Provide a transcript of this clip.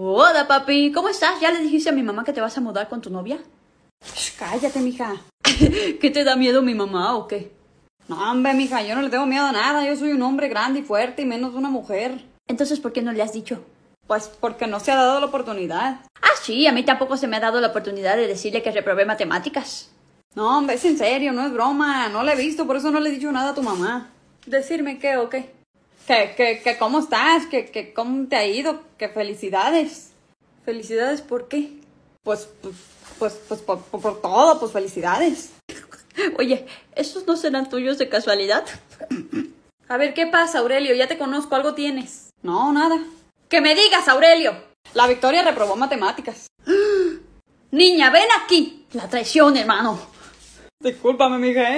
Hola, papi, ¿cómo estás? ¿Ya le dijiste a mi mamá que te vas a mudar con tu novia? cállate, mija. ¿Qué te da miedo mi mamá o qué? No, hombre, mija, yo no le tengo miedo a nada. Yo soy un hombre grande y fuerte y menos una mujer. Entonces, ¿por qué no le has dicho? Pues porque no se ha dado la oportunidad. Ah, sí, a mí tampoco se me ha dado la oportunidad de decirle que reprobé matemáticas. No, hombre, es en serio, no es broma. No le he visto, por eso no le he dicho nada a tu mamá. ¿Decirme qué o qué? ¿Qué, qué, cómo estás, ¿Qué, qué, cómo te ha ido, ¡Qué felicidades. ¿Felicidades por qué? Pues, pues, pues, pues por, todo, pues felicidades. Oye, ¿esos no serán tuyos de casualidad? A ver, ¿qué pasa, Aurelio? Ya te conozco, algo tienes. No, nada. ¡Que me digas, Aurelio! La Victoria reprobó matemáticas. Niña, ven aquí. La traición, hermano. Discúlpame, mija, ¿eh?